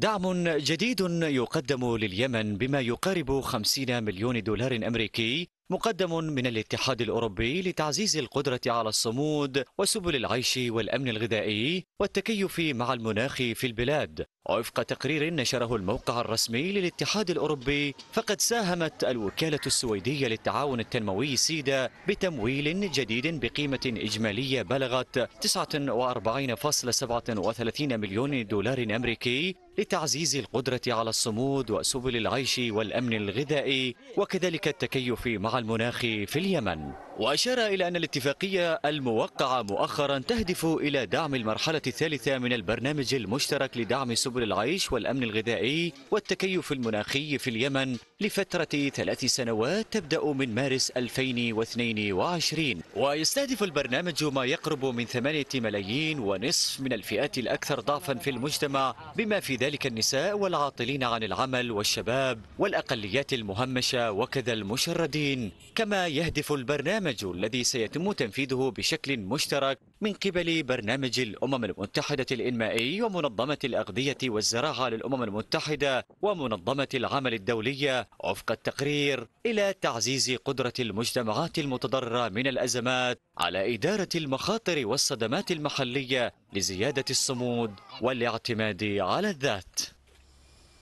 دعم جديد يقدم لليمن بما يقارب 50 مليون دولار أمريكي مقدم من الاتحاد الأوروبي لتعزيز القدرة على الصمود وسبل العيش والأمن الغذائي والتكيف مع المناخ في البلاد وفق تقرير نشره الموقع الرسمي للاتحاد الأوروبي فقد ساهمت الوكالة السويدية للتعاون التنموي سيدا بتمويل جديد بقيمة إجمالية بلغت 49.37 مليون دولار أمريكي لتعزيز القدرة على الصمود وسبل العيش والأمن الغذائي وكذلك التكيف مع المناخ في اليمن وأشار إلى أن الاتفاقية الموقعة مؤخرا تهدف إلى دعم المرحلة الثالثة من البرنامج المشترك لدعم سبل العيش والأمن الغذائي والتكيف المناخي في اليمن لفترة ثلاث سنوات تبدأ من مارس 2022 ويستهدف البرنامج ما يقرب من ثمانية ملايين ونصف من الفئات الأكثر ضعفا في المجتمع بما في ذلك النساء والعاطلين عن العمل والشباب والأقليات المهمشة وكذا المشردين كما يهدف البرنامج البرنامج الذي سيتم تنفيذه بشكل مشترك من قبل برنامج الأمم المتحدة الإنمائي ومنظمة الأغذية والزراعة للأمم المتحدة ومنظمة العمل الدولية وفق التقرير إلى تعزيز قدرة المجتمعات المتضررة من الأزمات على إدارة المخاطر والصدمات المحلية لزيادة الصمود والاعتماد على الذات